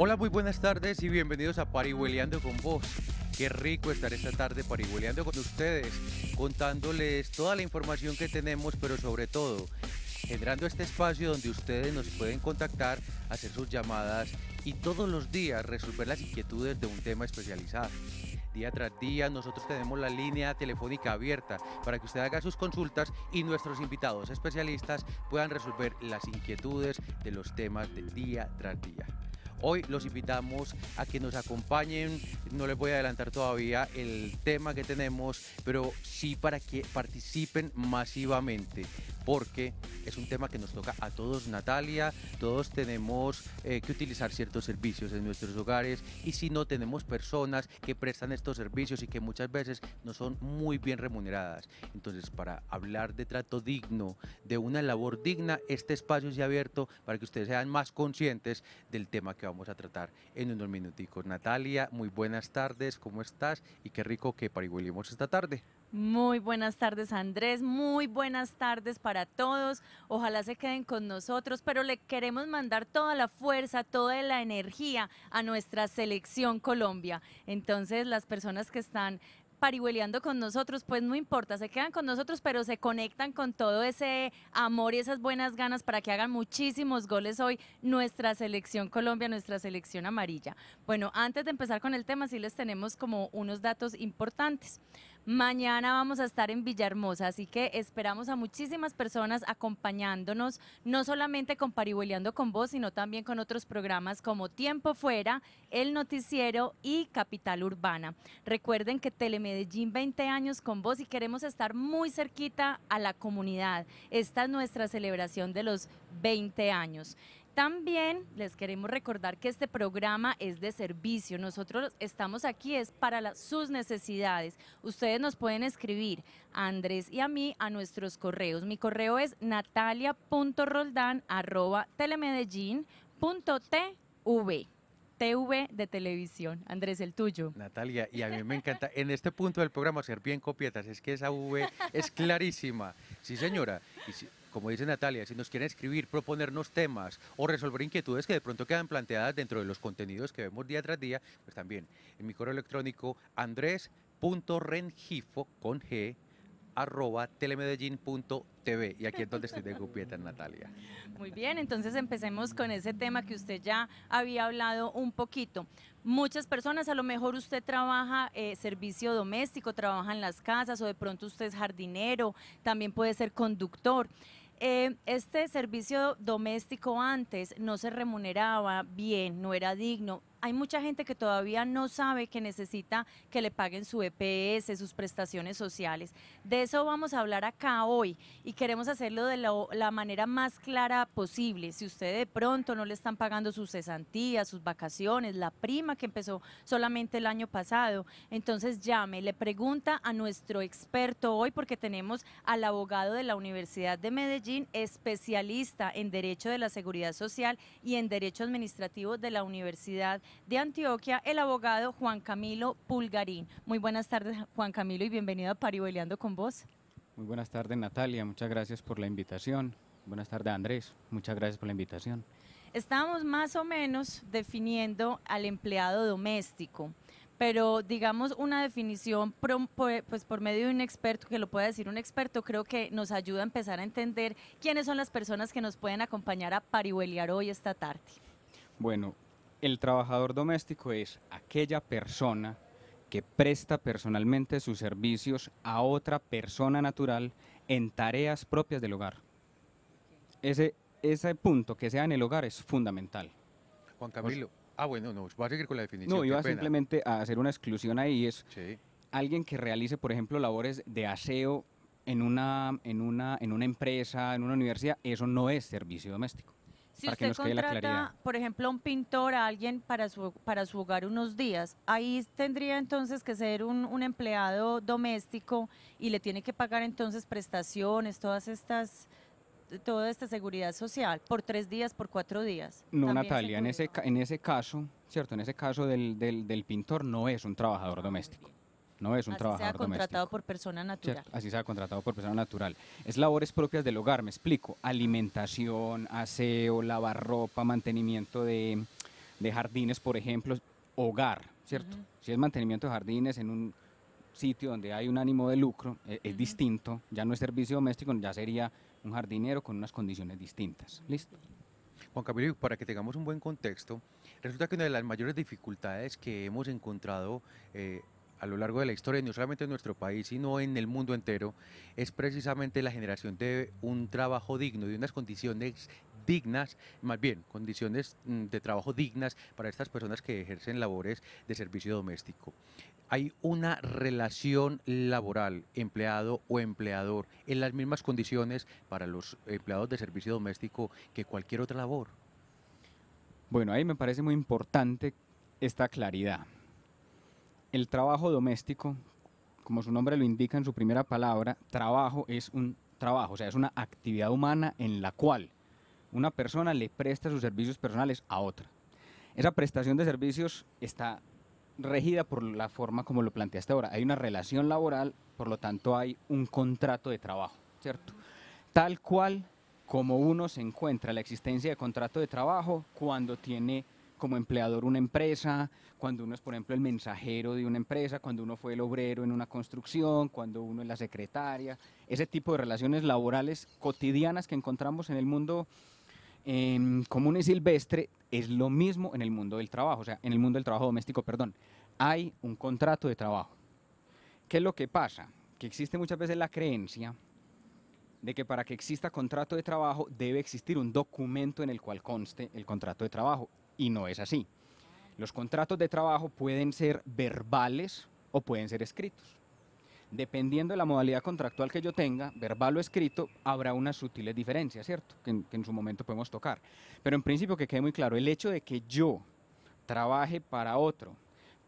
Hola, muy buenas tardes y bienvenidos a Parihueleando con vos. Qué rico estar esta tarde parihueleando con ustedes, contándoles toda la información que tenemos, pero sobre todo generando este espacio donde ustedes nos pueden contactar, hacer sus llamadas y todos los días resolver las inquietudes de un tema especializado. Día tras día nosotros tenemos la línea telefónica abierta para que usted haga sus consultas y nuestros invitados especialistas puedan resolver las inquietudes de los temas de día tras día. Hoy los invitamos a que nos acompañen. No les voy a adelantar todavía el tema que tenemos, pero sí para que participen masivamente porque es un tema que nos toca a todos, Natalia. Todos tenemos eh, que utilizar ciertos servicios en nuestros hogares y si no tenemos personas que prestan estos servicios y que muchas veces no son muy bien remuneradas. Entonces, para hablar de trato digno, de una labor digna, este espacio se ha abierto para que ustedes sean más conscientes del tema que vamos a tratar en unos minuticos. Natalia, muy buenas tardes, ¿cómo estás? Y qué rico que pariguelimos esta tarde. Muy buenas tardes Andrés, muy buenas tardes para todos. Ojalá se queden con nosotros, pero le queremos mandar toda la fuerza, toda la energía a nuestra selección Colombia. Entonces las personas que están parihueleando con nosotros, pues no importa, se quedan con nosotros, pero se conectan con todo ese amor y esas buenas ganas para que hagan muchísimos goles hoy nuestra selección Colombia, nuestra selección amarilla. Bueno, antes de empezar con el tema, sí les tenemos como unos datos importantes. Mañana vamos a estar en Villahermosa, así que esperamos a muchísimas personas acompañándonos, no solamente con Pariboleando con vos, sino también con otros programas como Tiempo Fuera, El Noticiero y Capital Urbana. Recuerden que Telemedellín 20 años con vos y queremos estar muy cerquita a la comunidad. Esta es nuestra celebración de los 20 años. También les queremos recordar que este programa es de servicio. Nosotros estamos aquí es para sus necesidades. Ustedes nos pueden escribir a Andrés y a mí a nuestros correos. Mi correo es natalia.roldan@telemedellin.tv. TV de televisión. Andrés, el tuyo. Natalia, y a mí me encanta en este punto del programa ser bien copietas, es que esa V es clarísima. Sí, señora como dice Natalia, si nos quieren escribir, proponernos temas o resolver inquietudes que de pronto quedan planteadas dentro de los contenidos que vemos día tras día, pues también en mi correo electrónico andrés.rengifo con g arroba telemedellín.tv. Y aquí es donde estoy de Cupieta, Natalia. Muy bien, entonces empecemos con ese tema que usted ya había hablado un poquito. Muchas personas, a lo mejor usted trabaja eh, servicio doméstico, trabaja en las casas o de pronto usted es jardinero, también puede ser conductor. Eh, este servicio doméstico antes no se remuneraba bien, no era digno hay mucha gente que todavía no sabe que necesita que le paguen su EPS, sus prestaciones sociales. De eso vamos a hablar acá hoy y queremos hacerlo de la, manera más clara posible. Si usted de pronto no le están pagando sus cesantías, sus vacaciones, la prima que empezó solamente el año pasado, entonces llame, le pregunta a nuestro experto hoy porque tenemos al abogado de la Universidad de Medellín, especialista en Derecho de la Seguridad Social y en Derecho Administrativo de la Universidad de Antioquia, el abogado Juan Camilo Pulgarín. Muy buenas tardes, Juan Camilo, y bienvenido a Pariboleando con vos. Muy buenas tardes, Natalia. Muchas gracias por la invitación. Buenas tardes, Andrés. Muchas gracias por la invitación. estamos más o menos definiendo al empleado doméstico, pero digamos una definición pues por medio de un experto, que lo pueda decir un experto, creo que nos ayuda a empezar a entender quiénes son las personas que nos pueden acompañar a parihuelear hoy esta tarde. Bueno, el trabajador doméstico es aquella persona que presta personalmente sus servicios a otra persona natural en tareas propias del hogar. Ese, ese punto que sea en el hogar es fundamental. Juan Camilo, ah bueno, no, voy a seguir con la definición. No, iba simplemente a hacer una exclusión ahí, es alguien que realice, por ejemplo, labores de aseo en una, en, una, en una empresa, en una universidad, eso no es servicio doméstico. Si usted contrata, por ejemplo, a un pintor, a alguien para su, para su hogar unos días, ahí tendría entonces que ser un, empleado doméstico y le tiene que pagar entonces prestaciones, todas estas toda esta seguridad social por tres días, por cuatro días. No, Natalia, en ese, en ese caso, ¿cierto? En ese caso del, del pintor no es un trabajador doméstico no es un Así trabajador sea contratado por persona natural. Así Así ha contratado por persona natural. Es labores propias del hogar, me explico. Alimentación, aseo, lavar ropa, mantenimiento de, jardines, por ejemplo, hogar, ¿cierto? Si es mantenimiento de jardines en un sitio donde hay un ánimo de lucro, e, es, distinto, ya no es servicio doméstico, ya sería un jardinero con unas condiciones distintas. ¿Listo? Juan Camilo, para que tengamos un buen contexto, resulta que una de las mayores dificultades que hemos encontrado eh, a lo largo de la historia, no solamente en nuestro país, sino en el mundo entero, es precisamente la generación de un trabajo digno, de unas condiciones dignas, más bien condiciones mm, de trabajo dignas para estas personas que ejercen labores de servicio doméstico. Hay una relación laboral, empleado o empleador, en las mismas condiciones para los empleados de servicio doméstico que cualquier otra labor. Bueno, ahí me parece muy importante esta claridad el trabajo doméstico, como su nombre lo indica en su primera palabra, trabajo es un trabajo, o sea, es una actividad humana en la cual una persona le presta sus servicios personales a otra. Esa prestación de servicios está regida por la forma como lo planteaste ahora. Hay una relación laboral, por lo tanto hay un contrato de trabajo, ¿cierto? Tal cual como uno se encuentra la existencia de contrato de trabajo cuando tiene como empleador una empresa, cuando uno es, por ejemplo, el mensajero de una empresa, cuando uno fue el obrero en una construcción, cuando uno es la secretaria, ese tipo de relaciones laborales cotidianas que encontramos en el mundo común y silvestre es lo mismo en el mundo del trabajo, o sea, en el mundo del trabajo doméstico, perdón. Hay un contrato de trabajo. ¿Qué es lo que pasa? Que existe muchas veces la creencia de que para que exista contrato de trabajo debe existir un documento en el cual conste el contrato de trabajo y no es así. Los contratos de trabajo pueden ser verbales o pueden ser escritos. Dependiendo de la modalidad contractual que yo tenga, verbal o escrito, habrá unas sutiles diferencias, ¿cierto? Que en, su momento podemos tocar. Pero en principio que quede muy claro, el hecho de que yo trabaje para otro,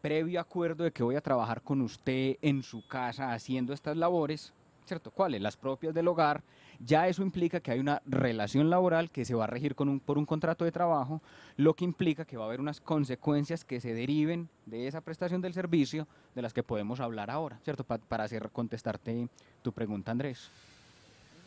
previo acuerdo de que voy a trabajar con usted en su casa haciendo estas labores, ¿cierto? ¿Cuáles? Las propias del hogar, ya eso implica que hay una relación laboral que se va a regir con por un contrato de trabajo, lo que implica que va a haber unas consecuencias que se deriven de esa prestación del servicio de las que podemos hablar ahora, ¿cierto? para hacer, contestarte tu pregunta, Andrés.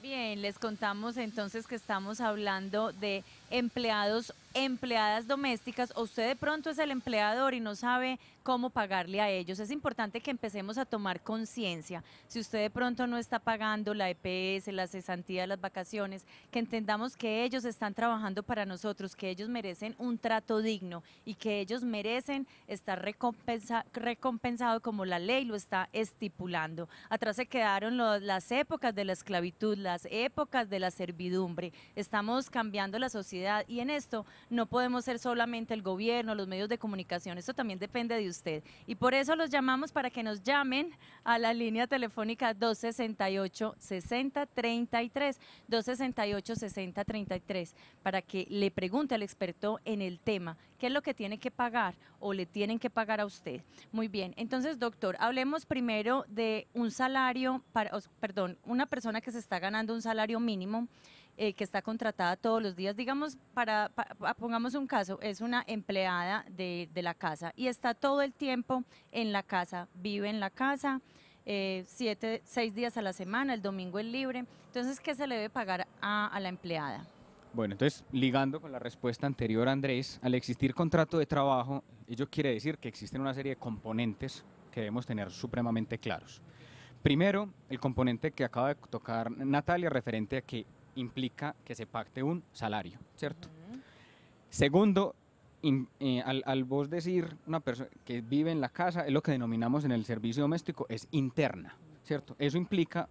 Bien, les contamos entonces que estamos hablando de empleados, empleadas domésticas, o usted de pronto es el empleador y no sabe cómo pagarle a ellos. Es importante que empecemos a tomar conciencia. Si usted de pronto no está pagando la EPS, la cesantía, las vacaciones, que entendamos que ellos están trabajando para nosotros, que ellos merecen un trato digno y que ellos merecen estar recompensa, recompensado como la ley lo está estipulando. Atrás se quedaron las épocas de la esclavitud, las épocas de la servidumbre. Estamos cambiando la sociedad y en esto no podemos ser solamente el gobierno, los medios de comunicación, esto también depende de usted. Y por eso los llamamos para que nos llamen a la línea telefónica 268-6033, 268-6033, para que le pregunte al experto en el tema qué es lo que tiene que pagar o le tienen que pagar a usted. Muy bien, entonces doctor, hablemos primero de un salario, para, perdón, una persona que se está ganando un salario mínimo eh, que está contratada todos los días. Digamos, para, pongamos un caso, es una empleada de, la casa y está todo el tiempo en la casa, vive en la casa, eh, siete, seis días a la semana, el domingo es libre. Entonces, ¿qué se le debe pagar a, a la empleada? Bueno, entonces, ligando con la respuesta anterior, Andrés, al existir contrato de trabajo, ello quiere decir que existen una serie de componentes que debemos tener supremamente claros. Primero, el componente que acaba de tocar Natalia referente a que implica que se pacte un salario, ¿cierto? Segundo, eh, al, vos decir una persona que vive en la casa, es lo que denominamos en el servicio doméstico, es interna, ¿cierto? Eso implica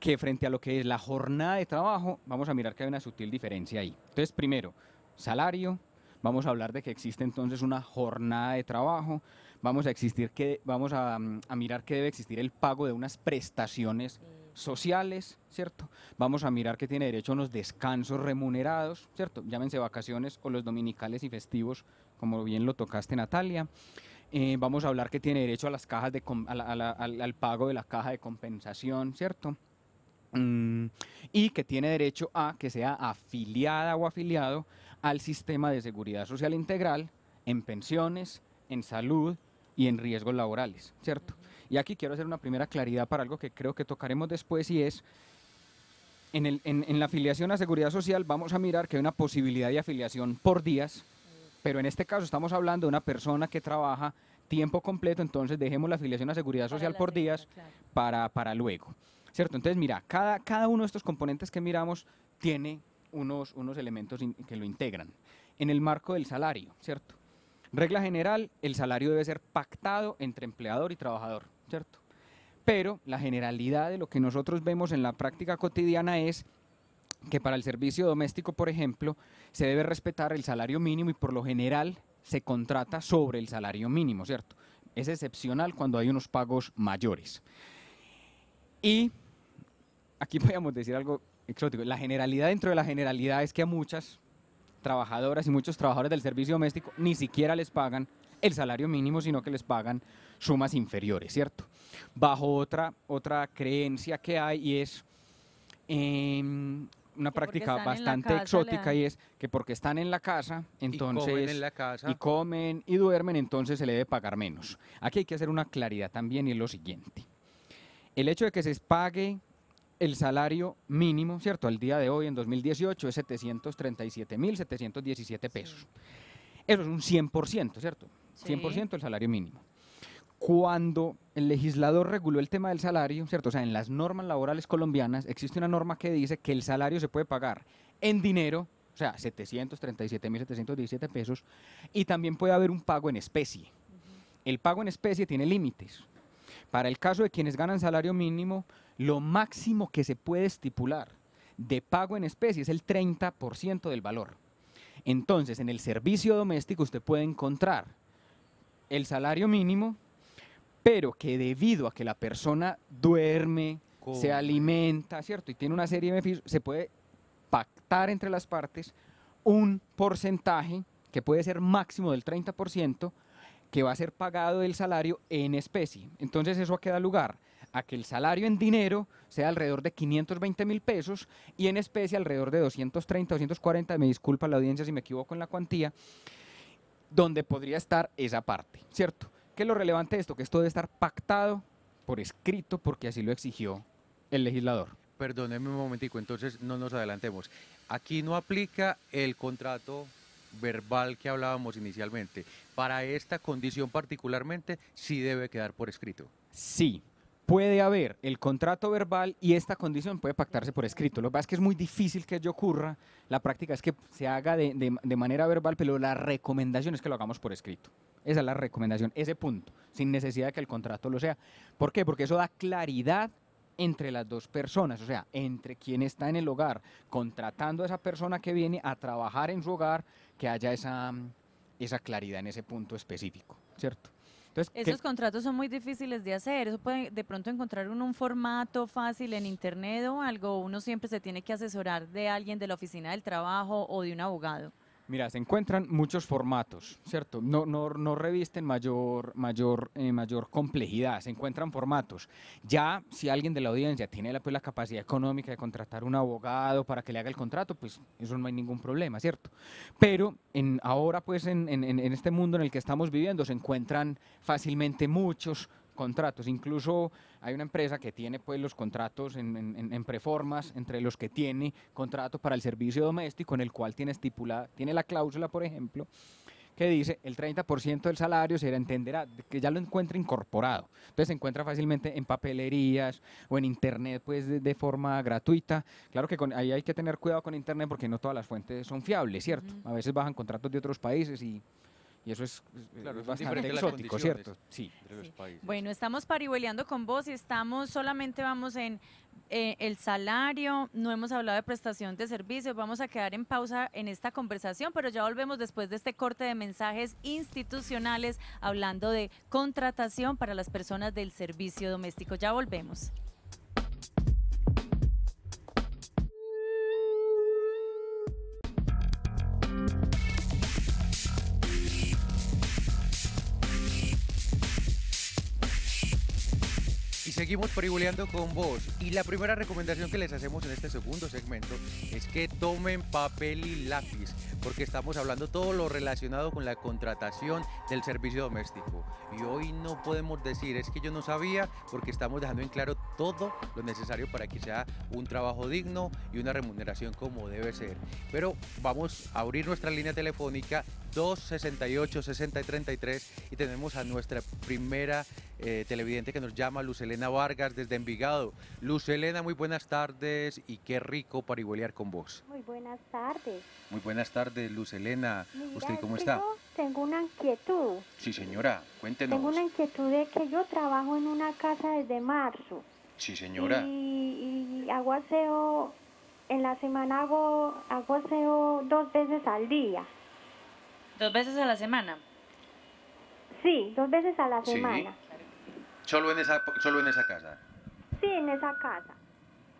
que frente a lo que es la jornada de trabajo, vamos a mirar que hay una sutil diferencia ahí. Entonces, primero, salario, vamos a hablar de que existe entonces una jornada de trabajo, vamos a existir que vamos a, mm, mirar que debe existir el pago de unas prestaciones sociales, ¿cierto? Vamos a mirar que tiene derecho a unos descansos remunerados, ¿cierto? Llámense vacaciones o los dominicales y festivos, como bien lo tocaste, Natalia. Eh, vamos a hablar que tiene derecho a las cajas de al, pago de la caja de compensación, ¿cierto? Mm, y que tiene derecho a que sea afiliada o afiliado al sistema de seguridad social integral en pensiones, en salud y en riesgos laborales, ¿cierto? Y aquí quiero hacer una primera claridad para algo que creo que tocaremos después y es... En, la afiliación a Seguridad Social vamos a mirar que hay una posibilidad de afiliación por días, pero en este caso estamos hablando de una persona que trabaja tiempo completo, entonces dejemos la afiliación a Seguridad Social por días para, para luego. ¿Cierto? Entonces, mira, cada, cada uno de estos componentes que miramos tiene unos, unos elementos que lo integran. En el marco del salario, ¿cierto? Regla general, el salario debe ser pactado entre empleador y trabajador. ¿cierto? Pero la generalidad de lo que nosotros vemos en la práctica cotidiana es que para el servicio doméstico, por ejemplo, se debe respetar el salario mínimo y por lo general se contrata sobre el salario mínimo, ¿cierto? Es excepcional cuando hay unos pagos mayores. Y aquí podríamos decir algo exótico. La generalidad dentro de la generalidad es que a muchas trabajadoras y muchos trabajadores del servicio doméstico ni siquiera les pagan el salario mínimo, sino que les pagan sumas inferiores, ¿cierto? Bajo otra, otra creencia que hay y es em, una práctica bastante exótica y es que porque están en la casa, entonces y comen, y duermen, entonces se le debe pagar menos. Aquí hay que hacer una claridad también y es lo siguiente. El hecho de que se pague el salario mínimo, ¿cierto? Al día de hoy, en 2018, es 737.717 pesos. Eso es un 100%, ¿cierto? 100% el salario mínimo cuando el legislador reguló el tema del salario, ¿cierto? sea, en las normas laborales colombianas existe una norma que dice que el salario se puede pagar en dinero, o sea, 737.717 pesos, y también puede haber un pago en especie. El pago en especie tiene límites. Para el caso de quienes ganan salario mínimo, lo máximo que se puede estipular de pago en especie es el 30% del valor. Entonces, en el servicio doméstico usted puede encontrar el salario mínimo, pero que debido a que la persona duerme, se alimenta, ¿cierto? Y tiene una serie de beneficios, se puede pactar entre las partes un porcentaje que puede ser máximo del 30% que va a ser pagado el salario en especie. Entonces eso queda lugar a que el salario en dinero sea alrededor de 520 mil pesos y en especie alrededor de 230, 240, me disculpa la audiencia si me equivoco en la cuantía, donde podría estar esa parte, ¿cierto? ¿Qué es lo relevante de esto? Que esto debe estar pactado por escrito porque así lo exigió el legislador. Perdóneme un momentico, entonces no nos adelantemos. Aquí no aplica el contrato verbal que hablábamos inicialmente. Para esta condición particularmente, sí debe quedar por escrito. Sí, puede haber el contrato verbal y esta condición puede pactarse por escrito. Lo que pasa es que es muy difícil que ello ocurra. La práctica es que se haga de, de manera verbal, pero la recomendación es que lo hagamos por escrito. Esa es la recomendación, ese punto, sin necesidad de que el contrato lo sea. ¿Por qué? Porque eso da claridad entre las dos personas, o sea, entre quien está en el hogar, contratando a esa persona que viene a trabajar en su hogar, que haya esa, esa claridad en ese punto específico, ¿cierto? Esos contratos son muy difíciles de hacer, eso puede de pronto encontrar uno un formato fácil en internet o algo, uno siempre se tiene que asesorar de alguien de la oficina del trabajo o de un abogado. Mira, se encuentran muchos formatos, ¿cierto? No, no, revisten mayor, mayor, eh, mayor complejidad, se encuentran formatos. Ya si alguien de la audiencia tiene pues, la, capacidad económica de contratar un abogado para que le haga el contrato, pues eso no hay ningún problema, ¿cierto? Pero en, ahora, pues en, en este mundo en el que estamos viviendo, se encuentran fácilmente muchos contratos. Incluso hay una empresa que tiene pues los contratos en, en, preformas, entre los que tiene contrato para el servicio doméstico, en el cual tiene estipulada, tiene la cláusula, por ejemplo, que dice el 30% del salario se entenderá, que ya lo encuentra incorporado. Entonces se encuentra fácilmente en papelerías o en internet pues de, forma gratuita. Claro que con, ahí hay que tener cuidado con internet porque no todas las fuentes son fiables, ¿cierto? A veces bajan contratos de otros países y y eso es, eh, claro, bastante exótico, ¿cierto? Sí. Bueno, estamos pariboleando con vos y estamos, solamente vamos en eh, el salario, no hemos hablado de prestación de servicios, vamos a quedar en pausa en esta conversación, pero ya volvemos después de este corte de mensajes institucionales hablando de contratación para las personas del servicio doméstico. Ya volvemos. seguimos peribuleando con vos y la primera recomendación que les hacemos en este segundo segmento es que tomen papel y lápiz porque estamos hablando todo lo relacionado con la contratación del servicio doméstico y hoy no podemos decir es que yo no sabía porque estamos dejando en claro todo lo necesario para que sea un trabajo digno y una remuneración como debe ser pero vamos a abrir nuestra línea telefónica 268 6033 y tenemos a nuestra primera eh, televidente que nos llama, Luz Elena Vargas desde Envigado. Luz Elena, muy buenas tardes y qué rico parihuelear con vos. Muy buenas tardes. Muy buenas tardes, Luz Elena. ¿Usted cómo está? tengo una inquietud. Sí, señora, cuéntenos. Tengo una inquietud de que yo trabajo en una casa desde marzo. Sí, señora. Y, hago aseo, en la semana hago, hago aseo dos veces al día. ¿Dos veces a la semana? Sí, dos veces a la semana. Solo en esa, solo en esa casa. Sí, en esa casa.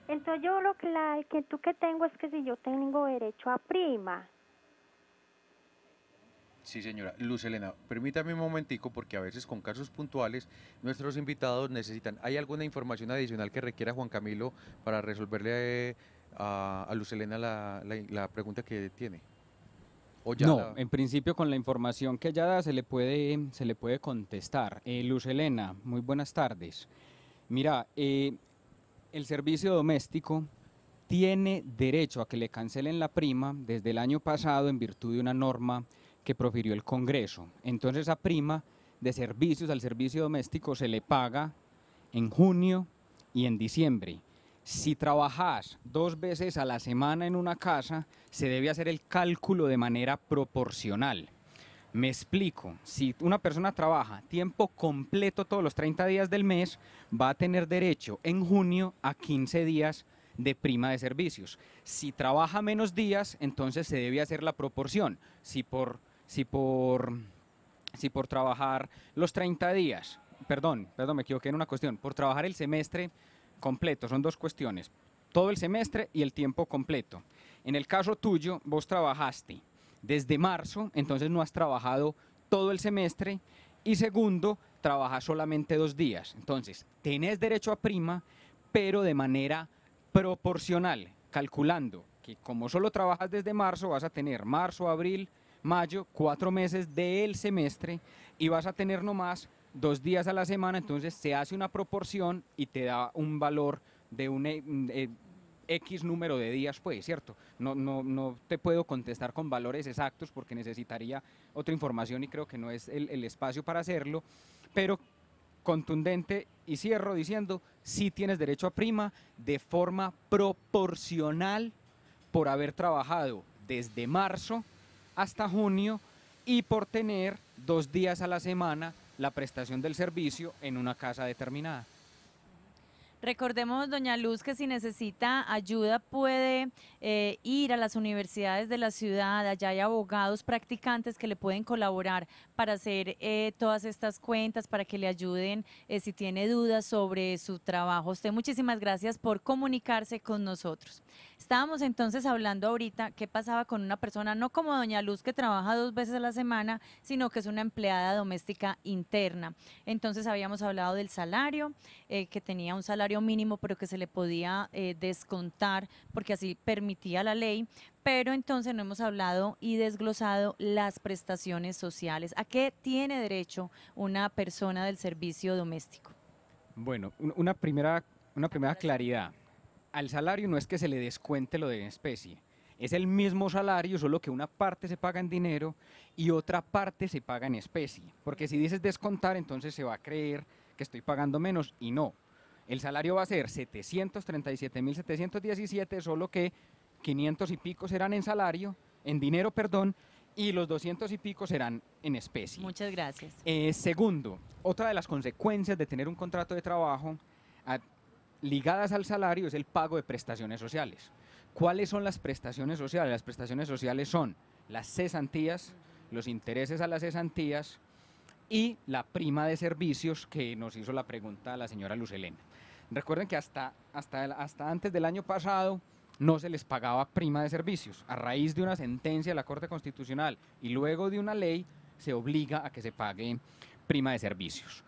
Entonces yo lo que la que tú que tengo es que si yo tengo derecho a prima. Sí, señora. Luz Elena, permítame un momentico porque a veces con casos puntuales nuestros invitados necesitan. ¿Hay alguna información adicional que requiera Juan Camilo para resolverle eh, a, a Luz Elena la, la pregunta que tiene? no, en principio con la información que ella da se le puede, se le puede contestar. Eh, Luz Elena, muy buenas tardes. Mira, eh, el servicio doméstico tiene derecho a que le cancelen la prima desde el año pasado en virtud de una norma que profirió el Congreso. Entonces esa prima de servicios al servicio doméstico se le paga en junio y en diciembre si trabajas dos veces a la semana en una casa, se debe hacer el cálculo de manera proporcional. Me explico, si una persona trabaja tiempo completo todos los 30 días del mes, va a tener derecho en junio a 15 días de prima de servicios. Si trabaja menos días, entonces se debe hacer la proporción. Si por, por, si por trabajar los 30 días, perdón, perdón, me equivoqué en una cuestión, por trabajar el semestre completo, son dos cuestiones, todo el semestre y el tiempo completo. En el caso tuyo, vos trabajaste desde marzo, entonces no has trabajado todo el semestre, y segundo, trabajas solamente dos días. Entonces, tenés derecho a prima, pero de manera proporcional, calculando que como solo trabajas desde marzo, vas a tener marzo, abril, mayo, cuatro meses del semestre y vas a tener nomás dos días a la semana, entonces se hace una proporción y te da un valor de un e, mm, eh, X número de días, pues, ¿cierto? No, no, no te puedo contestar con valores exactos porque necesitaría otra información y creo que no es el, el espacio para hacerlo, pero contundente y cierro diciendo, sí tienes derecho a prima de forma proporcional por haber trabajado desde marzo hasta junio y por tener dos días a la semana la prestación del servicio en una casa determinada. Recordemos, doña Luz, que si necesita ayuda puede eh, ir a las universidades de la ciudad, allá hay abogados practicantes que le pueden colaborar para hacer eh, todas estas cuentas, para que le ayuden eh, si tiene dudas sobre su trabajo. Usted muchísimas gracias por comunicarse con nosotros. Estábamos entonces hablando ahorita qué pasaba con una persona, no como Doña Luz que trabaja dos veces a la semana, sino que es una empleada doméstica interna. Entonces habíamos hablado del salario, eh, que tenía un salario mínimo, pero que se le podía eh, descontar porque así permitía la ley, pero entonces no hemos hablado y desglosado las prestaciones sociales. ¿A qué tiene derecho una persona del servicio doméstico? Bueno, una primera, una primera claridad al salario no es que se le descuente lo de especie, es el mismo salario, solo que una parte se paga en dinero y otra parte se paga en especie. Porque si dices descontar, entonces se va a creer que estoy pagando menos y no. El salario va a ser 737.717, solo que 500 y pico serán en salario, en dinero, perdón, y los 200 y pico serán en especie. Muchas gracias. Eh, segundo, otra de las consecuencias de tener un contrato de trabajo ligadas al salario es el pago de prestaciones sociales. ¿Cuáles son las prestaciones sociales? Las prestaciones sociales son las cesantías, los intereses a las cesantías y la prima de servicios que nos hizo la pregunta la señora Lucelena. Recuerden que hasta, hasta, hasta antes del año pasado no se les pagaba prima de servicios. A raíz de una sentencia de la Corte Constitucional y luego de una ley se obliga a que se pague prima de servicios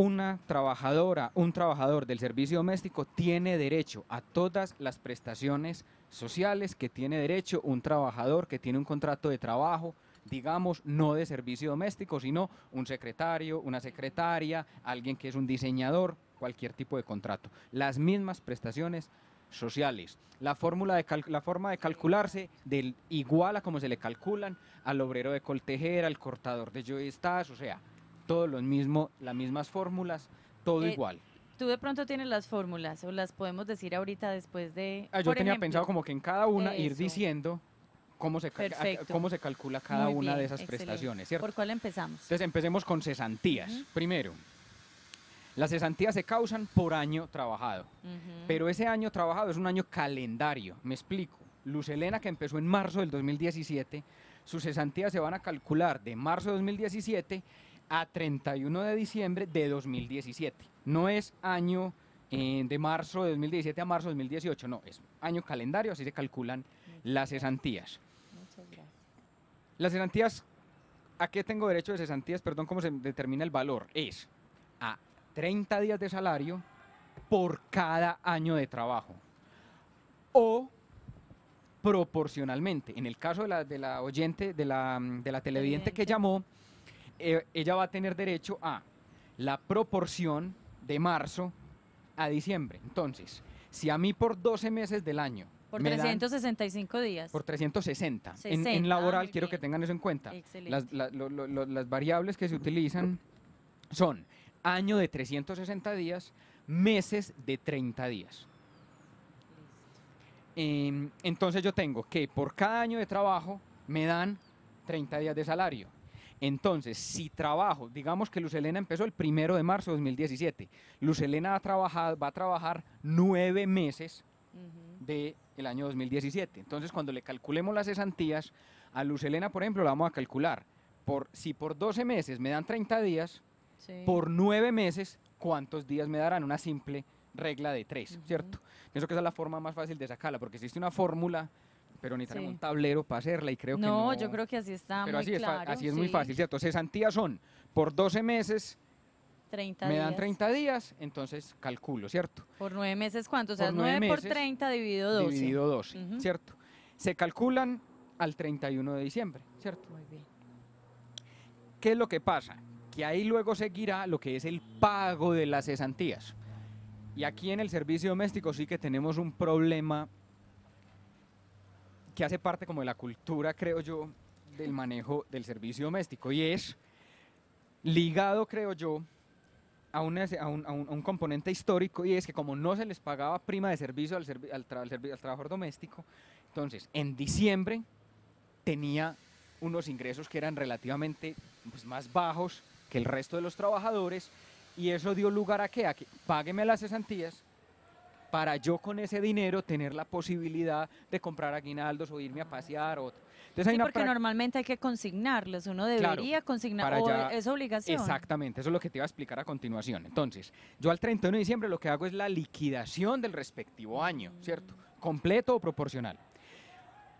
una trabajadora, un trabajador del servicio doméstico tiene derecho a todas las prestaciones sociales que tiene derecho un trabajador que tiene un contrato de trabajo, digamos, no de servicio doméstico, sino un secretario, una secretaria, alguien que es un diseñador, cualquier tipo de contrato. Las mismas prestaciones sociales. La, fórmula de la forma de calcularse del igual a como se le calculan al obrero de coltejer, al cortador de joyistas, o sea, todo lo mismo, las mismas fórmulas, todo eh, igual. Tú de pronto tienes las fórmulas o las podemos decir ahorita después de... Ah, yo tenía pensado como que en cada una ir diciendo cómo se, cómo se calcula cada una de esas prestaciones, ¿cierto? ¿Por cuál empezamos? Entonces empecemos con cesantías. Primero, las cesantías se causan por año trabajado, pero ese año trabajado es un año calendario, me explico. Luz Elena, que empezó en marzo del 2017, sus cesantías se van a calcular de marzo de 2017 a 31 de diciembre de 2017. No es año eh, de marzo de 2017 a marzo de 2018, no, es año calendario, así se calculan las cesantías. Las cesantías, ¿a qué tengo derecho de cesantías? Perdón, ¿cómo se determina el valor? Es a 30 días de salario por cada año de trabajo o proporcionalmente. En el caso de la, oyente, de la, de la televidente que llamó, eh, ella va a tener derecho a la proporción de marzo a diciembre. Entonces, si a mí por 12 meses del año... Por 365 días. Por 360. en, laboral quiero que tengan eso en cuenta. Las, las variables que se utilizan son año de 360 días, meses de 30 días. Em, entonces yo tengo que por cada año de trabajo me dan 30 días de salario entonces, si trabajo, digamos que Luz Elena empezó el primero de marzo de 2017, Luz Elena va a trabajar nueve meses de el del año 2017. Entonces, cuando le calculemos las cesantías, a Luz Elena, por ejemplo, la vamos a calcular. Por, si por 12 meses me dan 30 días, por nueve meses, ¿cuántos días me darán? Una simple regla de tres, ¿cierto? Pienso que esa es la forma más fácil de sacarla, porque existe una fórmula pero ni un tablero para hacerla y creo que no. yo creo que así está pero así Es así es muy fácil, ¿cierto? Cesantías son por 12 meses, 30 me dan 30 días, entonces calculo, ¿cierto? Por 9 meses, ¿cuánto? O sea, por 9, por 30 dividido 12. Dividido 12, ¿cierto? Se calculan al 31 de diciembre, ¿cierto? Muy bien. ¿Qué es lo que pasa? Que ahí luego seguirá lo que es el pago de las cesantías. Y aquí en el servicio doméstico sí que tenemos un problema que hace parte como de la cultura, creo yo, del manejo del servicio doméstico y es ligado, creo yo, a, un, componente histórico y es que como no se les pagaba prima de servicio al, al, trabajador doméstico, entonces en diciembre tenía unos ingresos que eran relativamente pues, más bajos que el resto de los trabajadores y eso dio lugar a que, a que págueme las cesantías, para yo con ese dinero tener la posibilidad de comprar aguinaldos o irme a pasear. O... porque normalmente hay que consignarlos, uno debería consignar, o es obligación. Exactamente, eso es lo que te iba a explicar a continuación. Entonces, yo al 31 de diciembre lo que hago es la liquidación del respectivo año, ¿cierto? Completo o proporcional.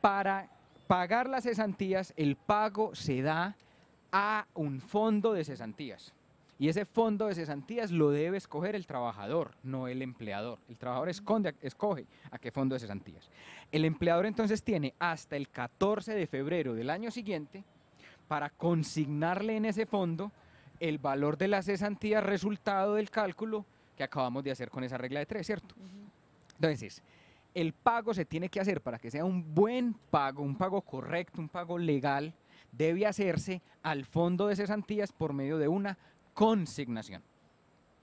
Para pagar las cesantías, el pago se da a un fondo de cesantías. Y ese fondo de cesantías lo debe escoger el trabajador, no el empleador. El trabajador esconde, escoge a qué fondo de cesantías. El empleador entonces tiene hasta el 14 de febrero del año siguiente para consignarle en ese fondo el valor de la cesantías resultado del cálculo que acabamos de hacer con esa regla de tres, ¿cierto? Entonces, el pago se tiene que hacer para que sea un buen pago, un pago correcto, un pago legal, debe hacerse al fondo de cesantías por medio de una consignación.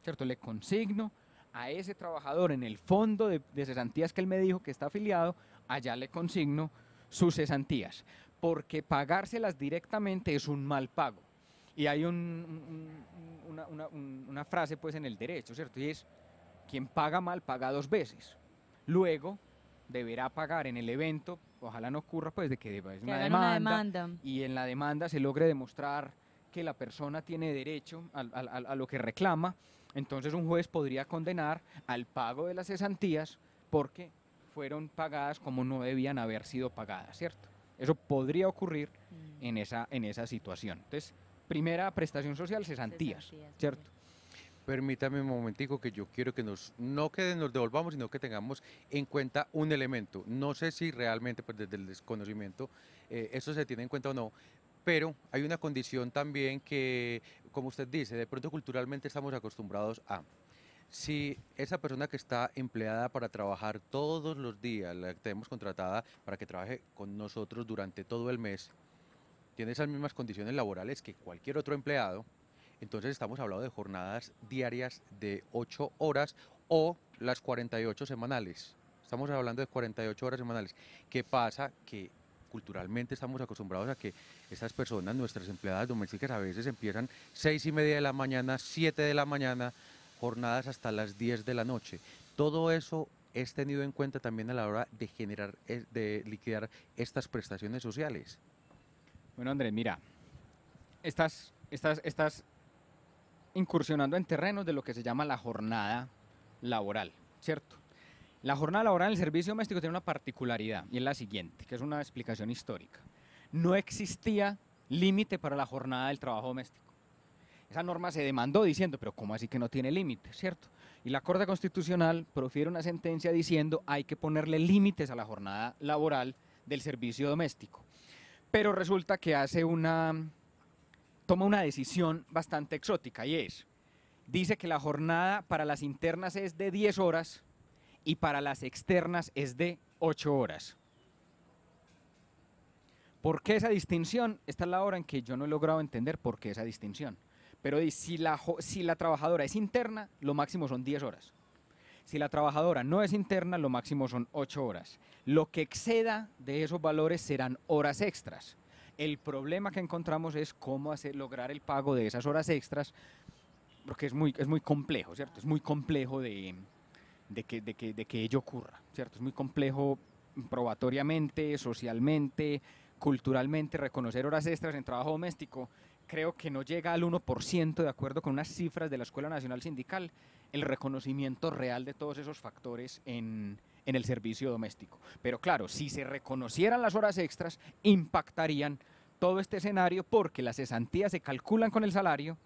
¿Cierto? Le consigno a ese trabajador en el fondo de, cesantías que él me dijo que está afiliado, allá le consigno sus cesantías, porque pagárselas directamente es un mal pago. Y hay una, frase pues en el derecho, ¿cierto? Y es, quien paga mal paga dos veces. Luego deberá pagar en el evento, ojalá no ocurra pues de que es una demanda, y en la demanda se logre demostrar que la persona tiene derecho a, lo que reclama, entonces un juez podría condenar al pago de las cesantías porque fueron pagadas como no debían haber sido pagadas, ¿cierto? Eso podría ocurrir mm. en, esa, en esa situación. Entonces, primera prestación social, cesantías, ¿cierto? Permítame un momentico que yo quiero que nos, no que nos devolvamos, sino que tengamos en cuenta un elemento. No sé si realmente, pues desde el desconocimiento, eh, eso se tiene en cuenta o no, pero hay una condición también que, como usted dice, de pronto culturalmente estamos acostumbrados a... Si esa persona que está empleada para trabajar todos los días, la que tenemos contratada para que trabaje con nosotros durante todo el mes, tiene esas mismas condiciones laborales que cualquier otro empleado, entonces estamos hablando de jornadas diarias de 8 horas o las 48 semanales. Estamos hablando de 48 horas semanales. ¿Qué pasa? Que culturalmente estamos acostumbrados a que estas personas, nuestras empleadas domésticas, a veces empiezan seis y media de la mañana, siete de la mañana, jornadas hasta las 10 de la noche. Todo eso es tenido en cuenta también a la hora de generar, eh, de liquidar estas prestaciones sociales. Bueno, Andrés, mira, estás, estás incursionando en terrenos de lo que se llama la jornada laboral, ¿cierto? La jornada laboral del servicio doméstico tiene una particularidad y es la siguiente, que es una explicación histórica. No existía límite para la jornada del trabajo doméstico. Esa norma se demandó diciendo, pero ¿cómo así que no tiene límite? ¿Cierto? Y la Corte Constitucional profiere una sentencia diciendo hay que ponerle límites a la jornada laboral del servicio doméstico. Pero resulta que hace una, toma una decisión bastante exótica y es, dice que la jornada para las internas es de 10 horas y para las externas es de 8 horas. ¿Por qué esa distinción? Esta es la hora en que yo no he logrado entender por qué esa distinción. Pero si la, si la trabajadora es interna, lo máximo son 10 horas. Si la trabajadora no es interna, lo máximo son 8 horas. Lo que exceda de esos valores serán horas extras. El problema que encontramos es cómo hacer, lograr el pago de esas horas extras, porque es muy, es muy complejo, ¿cierto? Es muy complejo de, de que, de que, de que ello ocurra, ¿cierto? Es muy complejo probatoriamente, socialmente, culturalmente, reconocer horas extras en trabajo doméstico creo que no llega al 1%, de acuerdo con unas cifras de la Escuela Nacional Sindical, el reconocimiento real de todos esos factores en, en, el servicio doméstico. Pero claro, si se reconocieran las horas extras, impactarían todo este escenario porque las cesantías se calculan con el salario,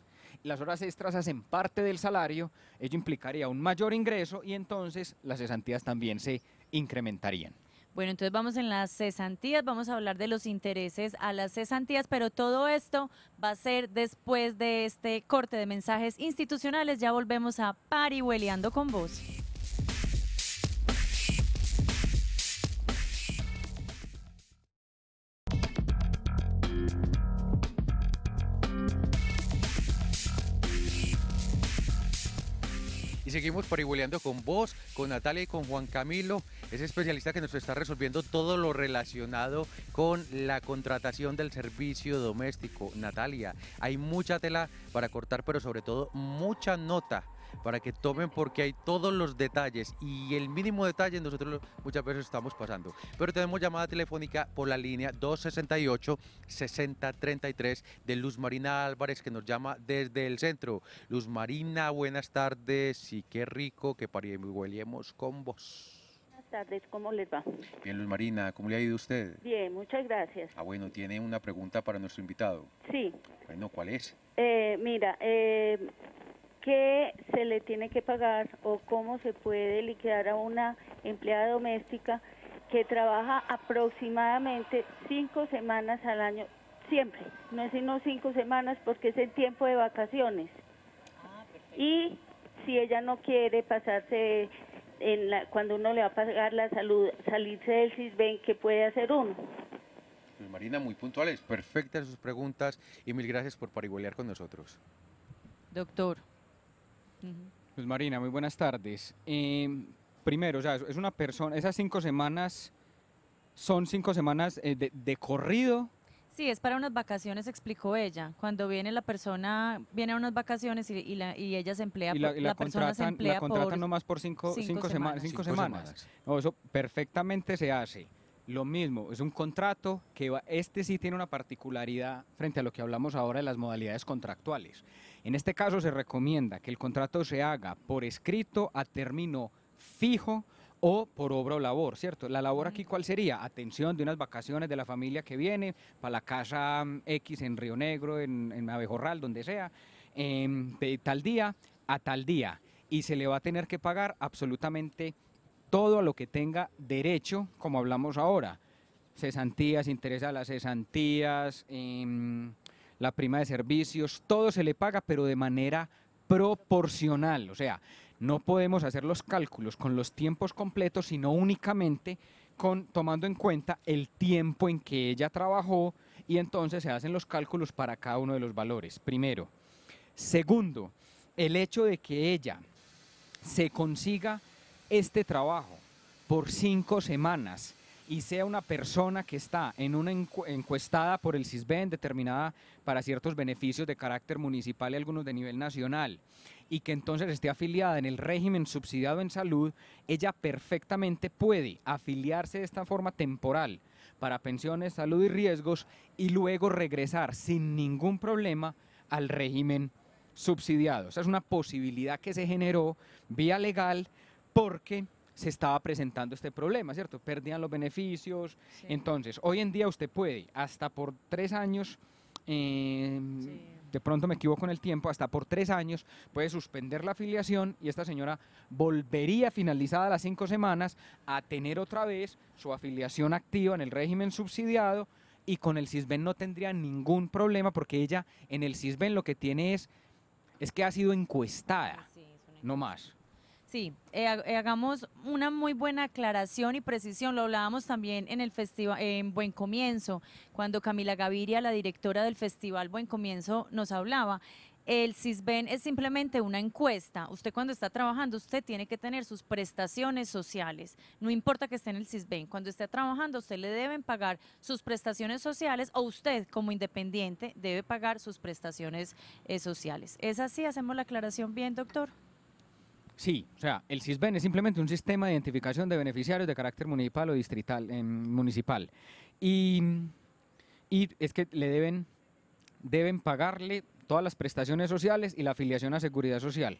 las horas extras hacen parte del salario, ello implicaría un mayor ingreso y entonces las cesantías también se incrementarían. Bueno, entonces vamos en las cesantías, vamos a hablar de los intereses a las cesantías, pero todo esto va a ser después de este corte de mensajes institucionales. Ya volvemos a Parihueleando con vos. Y seguimos paribuleando con vos, con Natalia y con Juan Camilo, ese especialista que nos está resolviendo todo lo relacionado con la contratación del servicio doméstico. Natalia, hay mucha tela para cortar, pero sobre todo mucha nota para que tomen porque hay todos los detalles y el mínimo detalle nosotros muchas veces estamos pasando. Pero tenemos llamada telefónica por la línea 268-6033 de Luz Marina Álvarez que nos llama desde el centro. Luz Marina, buenas tardes y qué rico que pariemos con vos Buenas tardes, ¿cómo les va? Bien, Luz Marina, ¿cómo le ha ido usted? Bien, muchas gracias. Ah, bueno, tiene una pregunta para nuestro invitado. Sí. Bueno, ¿cuál es? Eh, mira, eh, qué se le tiene que pagar o cómo se puede liquidar a una empleada doméstica que trabaja aproximadamente cinco semanas al año, siempre, no es sino cinco semanas porque es el tiempo de vacaciones. Ah, y si ella no quiere pasarse, en cuando uno le va a pagar la salud, salirse del ven ¿qué puede hacer uno? Pues, Marina, muy puntuales, perfectas sus preguntas y mil gracias por parigolear con nosotros. Doctor. Pues Marina, muy buenas tardes. Em, primero, o sea, es una persona, esas cinco semanas son cinco semanas eh, de, corrido. Sí, es para unas vacaciones, explicó ella. Cuando viene la persona, viene a unas vacaciones y, ella se emplea, la, persona se emplea contratan por nomás por cinco, cinco, semanas. Cinco, semanas. eso perfectamente se hace. Lo mismo, es un contrato que este sí tiene una particularidad frente a lo que hablamos ahora de las modalidades contractuales. En este caso se recomienda que el contrato se haga por escrito a término fijo o por obra o labor, ¿cierto? La labor aquí cuál sería? Atención de unas vacaciones de la familia que viene para la casa mm, X en Río Negro, en, en donde sea, em, de tal día a tal día y se le va a tener que pagar absolutamente todo a lo que tenga derecho, como hablamos ahora. Cesantías, interés a las cesantías, em, la prima de servicios, todo se le paga, pero de manera proporcional. O sea, no podemos hacer los cálculos con los tiempos completos, sino únicamente con, tomando en cuenta el tiempo en que ella trabajó y entonces se hacen los cálculos para cada uno de los valores. Primero. Segundo, el hecho de que ella se consiga este trabajo por cinco semanas y sea una persona que está en una encuestada por el CISBEN determinada para ciertos beneficios de carácter municipal y algunos de nivel nacional, y que entonces esté afiliada en el régimen subsidiado en salud, ella perfectamente puede afiliarse de esta forma temporal para pensiones, salud y riesgos y luego regresar sin ningún problema al régimen subsidiado. Esa es una posibilidad que se generó vía legal porque se estaba presentando este problema, ¿cierto? Perdían los beneficios. Entonces, hoy en día usted puede, hasta por tres años, em, de pronto me equivoco en el tiempo, hasta por tres años puede suspender la afiliación y esta señora volvería finalizada las cinco semanas a tener otra vez su afiliación activa en el régimen subsidiado y con el CISBEN no tendría ningún problema porque ella en el CISBEN lo que tiene es, es que ha sido encuestada, no más. Sí, eh, eh, hagamos una muy buena aclaración y precisión. Lo hablábamos también en el festival, en Buen Comienzo, cuando Camila Gaviria, la directora del festival Buen Comienzo, nos hablaba. El CISBEN es simplemente una encuesta. Usted cuando está trabajando, usted tiene que tener sus prestaciones sociales. No importa que esté en el CISBEN. Cuando esté trabajando, usted le deben pagar sus prestaciones sociales o usted como independiente debe pagar sus prestaciones eh, sociales. ¿Es así? ¿Hacemos la aclaración bien, doctor? Sí, o sea, el SISBEN es simplemente un sistema de identificación de beneficiarios de carácter municipal o distrital, em, municipal. Y, es que le deben, deben pagarle todas las prestaciones sociales y la afiliación a seguridad social.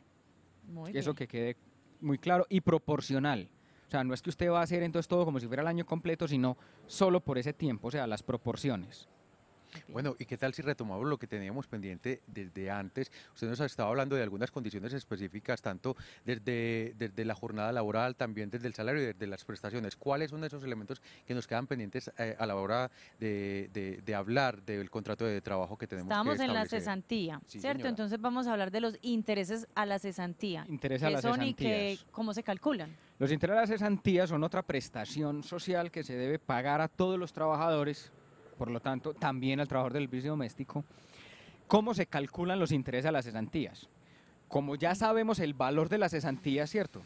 Eso que quede muy claro y proporcional. O sea, no es que usted va a hacer entonces todo como si fuera el año completo, sino solo por ese tiempo, o sea, las proporciones. Bueno, ¿y qué tal si retomamos lo que teníamos pendiente desde antes? Usted nos ha estado hablando de algunas condiciones específicas, tanto desde, desde la jornada laboral, también desde el salario y desde las prestaciones. ¿Cuáles son esos elementos que nos quedan pendientes eh, a la hora de, hablar del contrato de trabajo que tenemos? Estamos en la cesantía, ¿cierto? Entonces vamos a hablar de los intereses a la cesantía. Intereses a la son y cómo se calculan? Los intereses a la cesantía son otra prestación social que se debe pagar a todos los trabajadores por lo tanto, también al trabajador del servicio doméstico, ¿cómo se calculan los intereses a las cesantías? Como ya sabemos el valor de las cesantías, ¿cierto?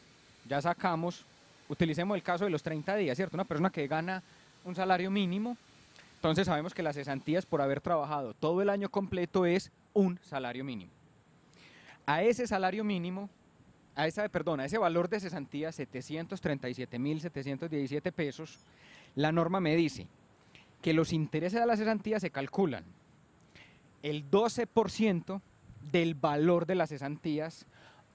Ya sacamos, utilicemos el caso de los 30 días, ¿cierto? Una persona que gana un salario mínimo, entonces sabemos que las cesantías por haber trabajado todo el año completo es un salario mínimo. A ese salario mínimo, a esa, perdón, a ese valor de cesantía, 737.717 pesos, la norma me dice que los intereses de las cesantías se calculan el 12% del valor de las cesantías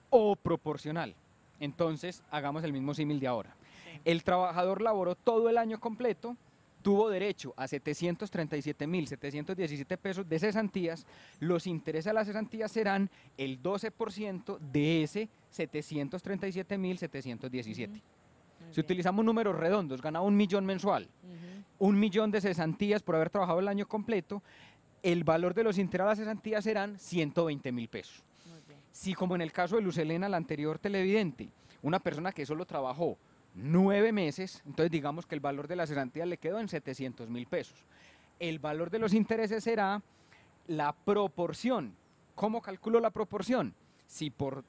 o proporcional. Entonces, hagamos el mismo símil de ahora. El trabajador laboró todo el año completo, tuvo derecho a 737.717 pesos de cesantías, los intereses a las cesantías serán el 12% de ese 737.717. Si utilizamos números redondos, gana un millón mensual un millón de cesantías por haber trabajado el año completo, el valor de los intereses a cesantías serán 120 mil pesos. Si como en el caso de Luz Elena, la anterior televidente, una persona que solo trabajó nueve meses, entonces digamos que el valor de la cesantía le quedó en 700 mil pesos. El valor de los intereses será la proporción. ¿Cómo calculo la proporción? Si por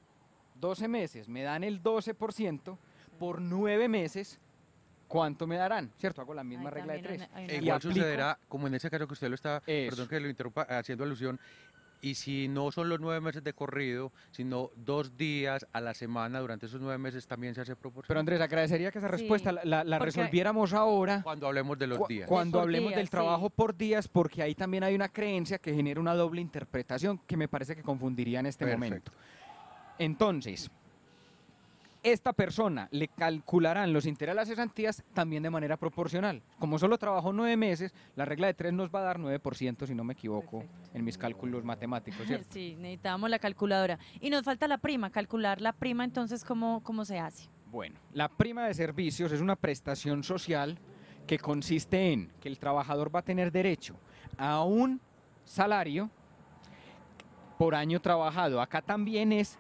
12 meses me dan el 12%, por nueve meses ¿cuánto me darán? ¿Cierto? Hago la misma regla de tres. E igual sucederá, como en ese caso que usted lo está, perdón que lo interrumpa, haciendo alusión, y si no son los nueve meses de corrido, sino dos días a la semana durante esos nueve meses también se hace proporcional. Pero Andrés, agradecería que esa respuesta la, resolviéramos ahora. Cuando hablemos de los días. Cuando hablemos del trabajo por días, porque ahí también hay una creencia que genera una doble interpretación que me parece que confundiría en este momento. Entonces, esta persona le calcularán los intereses a las cesantías también de manera proporcional. Como solo trabajó nueve meses, la regla de tres nos va a dar 9%, si no me equivoco, en mis cálculos matemáticos. Sí, necesitábamos la calculadora. Y nos falta la prima, calcular la prima, entonces, ¿cómo, cómo se hace? Bueno, la prima de servicios es una prestación social que consiste en que el trabajador va a tener derecho a un salario por año trabajado. Acá también es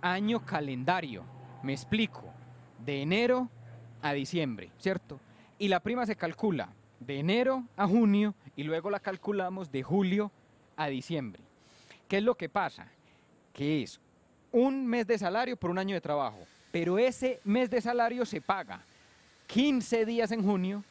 año calendario. Me explico, de enero a diciembre, ¿cierto? Y la prima se calcula de enero a junio y luego la calculamos de julio a diciembre. ¿Qué es lo que pasa? Que es un mes de salario por un año de trabajo, pero ese mes de salario se paga 15 días en junio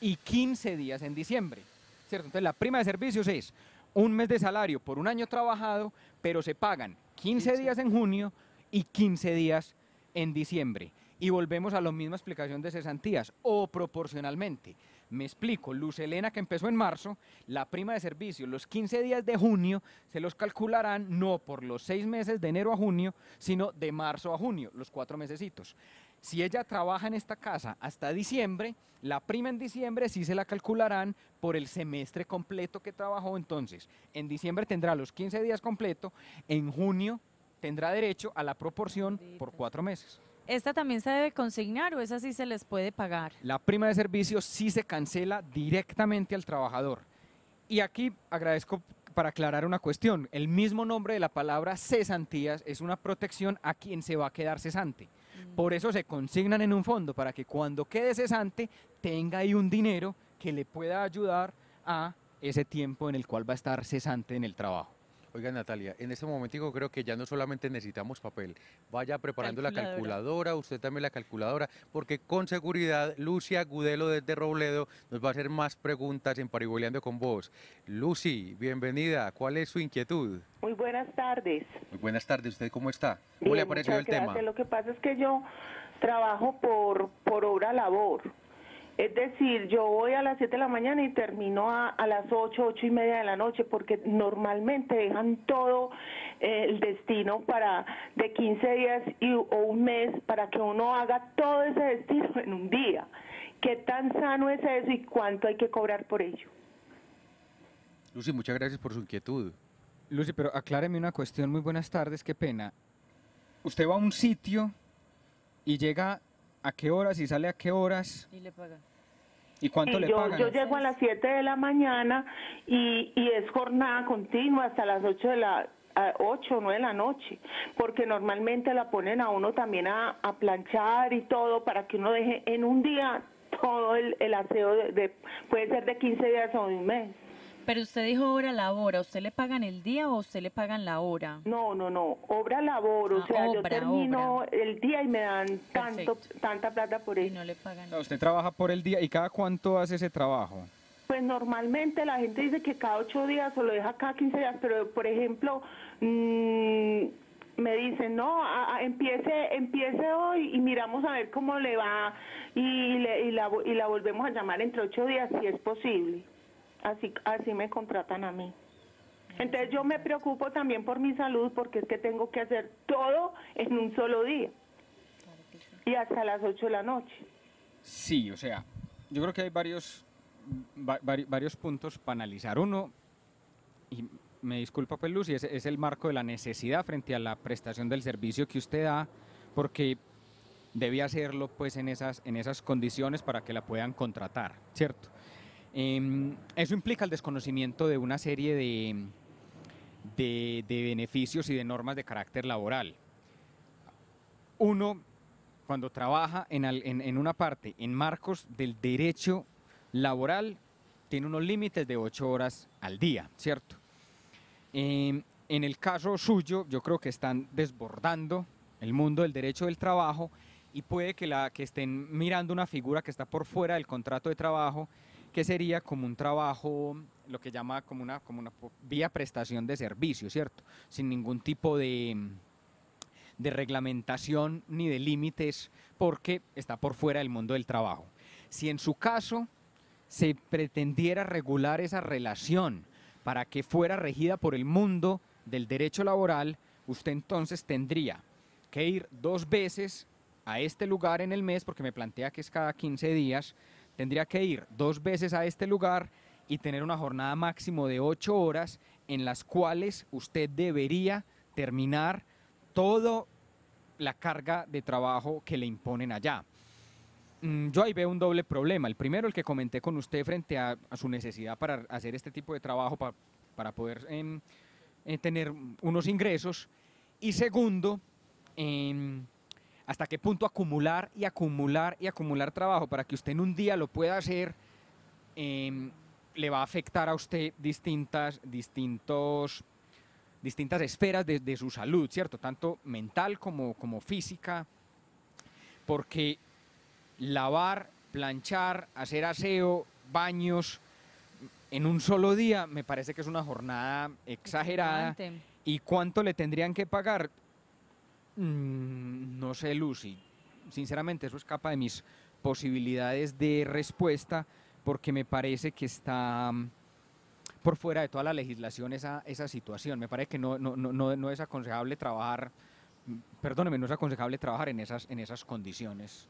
y 15 días en diciembre. ¿cierto? Entonces la prima de servicios es un mes de salario por un año trabajado, pero se pagan 15 días en junio y 15 días en en diciembre. Y volvemos a la misma explicación de cesantías, o proporcionalmente. Me explico, Luz Elena que empezó en marzo, la prima de servicio, los 15 días de junio se los calcularán no por los seis meses de enero a junio, sino de marzo a junio, los cuatro mesecitos. Si ella trabaja en esta casa hasta diciembre, la prima en diciembre sí se la calcularán por el semestre completo que trabajó. Entonces, en diciembre tendrá los 15 días completo, en junio tendrá derecho a la proporción por cuatro meses. ¿Esta también se debe consignar o esa sí se les puede pagar? La prima de servicio sí se cancela directamente al trabajador. Y aquí agradezco para aclarar una cuestión. El mismo nombre de la palabra cesantías es una protección a quien se va a quedar cesante. Mm. Por eso se consignan en un fondo para que cuando quede cesante tenga ahí un dinero que le pueda ayudar a ese tiempo en el cual va a estar cesante en el trabajo. Oiga, Natalia, en este momentico creo que ya no solamente necesitamos papel, vaya preparando la calculadora, usted también la calculadora, porque con seguridad Lucia Gudelo desde Robledo nos va a hacer más preguntas en Pariboleando con vos. Lucy, bienvenida, ¿cuál es su inquietud? Muy buenas tardes. Muy buenas tardes, ¿usted cómo está? ¿Cómo le ha parecido el tema? Lo que pasa es que yo trabajo por, por obra labor. Es decir, yo voy a las 7 de la mañana y termino a, las 8, 8 y media de la noche, porque normalmente dejan todo eh, el destino para de 15 días o un mes para que uno haga todo ese destino en un día. ¿Qué tan sano es eso y cuánto hay que cobrar por ello? Lucy, muchas gracias por su inquietud. Lucy, pero acláreme una cuestión. Muy buenas tardes, qué pena. Usted va a un sitio y llega a qué horas y sale a qué horas. Y le cuánto eh, le yo, pagan? Yo llego a las 7 de la mañana y, y es jornada continua hasta las 8 de la o 9 de la noche, porque normalmente la ponen a uno también a, planchar y todo para que uno deje en un día todo el, aseo, de, puede ser de 15 días o un mes. Pero usted dijo obra labor, usted le pagan el día o usted le pagan la hora? No, no, no, obra labor, o ah, sea, yo termino el día y me dan tanto, tanta plata por eso. no le pagan. Ah, usted trabaja por el día y cada cuánto hace ese trabajo? Pues normalmente la gente dice que cada ocho días o lo deja cada quince días, pero por ejemplo, mm, me dicen, no, empiece, empiece hoy y miramos a ver cómo le va y, y, la, y la volvemos a llamar entre ocho días si es posible así, así me contratan a mí. Entonces yo me preocupo también por mi salud porque es que tengo que hacer todo en un solo día y hasta las 8 de la noche. Sí, o sea, yo creo que hay varios, varios puntos para analizar. Uno, y me disculpa pues Lucy, es, es el marco de la necesidad frente a la prestación del servicio que usted da, porque debía hacerlo pues en esas, en esas condiciones para que la puedan contratar, ¿cierto? Em, eso implica el desconocimiento de una serie de, beneficios y de normas de carácter laboral. Uno, cuando trabaja en, una parte, en marcos del derecho laboral, tiene unos límites de ocho horas al día, ¿cierto? Em, en el caso suyo, yo creo que están desbordando el mundo del derecho del trabajo y puede que, la, que estén mirando una figura que está por fuera del contrato de trabajo que sería como un trabajo, lo que llama como una, como una vía prestación de servicio, ¿cierto? Sin ningún tipo de, de reglamentación ni de límites, porque está por fuera del mundo del trabajo. Si en su caso se pretendiera regular esa relación para que fuera regida por el mundo del derecho laboral, usted entonces tendría que ir dos veces a este lugar en el mes, porque me plantea que es cada 15 días, tendría que ir dos veces a este lugar y tener una jornada máximo de ocho horas en las cuales usted debería terminar toda la carga de trabajo que le imponen allá. Mm, yo ahí veo un doble problema. El primero, el que comenté con usted frente a, su necesidad para hacer este tipo de trabajo, para, poder em, eh, tener unos ingresos. Y segundo, en... Em, hasta qué punto acumular y acumular y acumular trabajo para que usted en un día lo pueda hacer, em, le va a afectar a usted distintas, distintos, distintas esferas de, su salud, ¿cierto? Tanto mental como, como física, porque lavar, planchar, hacer aseo, baños, en un solo día me parece que es una jornada exagerada. Y cuánto le tendrían que pagar, Mm, no sé, Lucy. Sinceramente, eso escapa de mis posibilidades de respuesta porque me parece que está mm, por fuera de toda la legislación esa, esa situación. Me parece que no, no, es aconsejable trabajar, mm, perdóneme, no es aconsejable trabajar en esas, en esas condiciones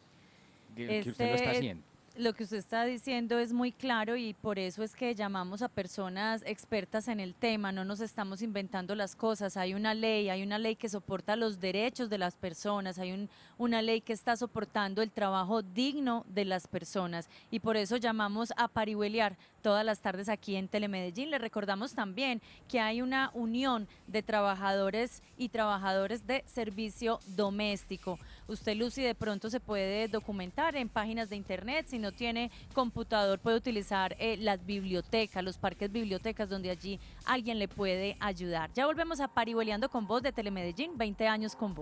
que usted lo está este haciendo. Lo que usted está diciendo es muy claro y por eso es que llamamos a personas expertas en el tema, no nos estamos inventando las cosas, hay una ley, hay una ley que soporta los derechos de las personas, hay un, una ley que está soportando el trabajo digno de las personas y por eso llamamos a parihuelear todas las tardes aquí en Telemedellín. Le recordamos también que hay una unión de trabajadores y trabajadores de servicio doméstico. Usted, Lucy, de pronto se puede documentar en páginas de internet, sin no tiene computador puede utilizar eh, las bibliotecas, los parques bibliotecas, donde allí alguien le puede ayudar. Ya volvemos a Pariboleando con vos de Telemedellín, 20 años con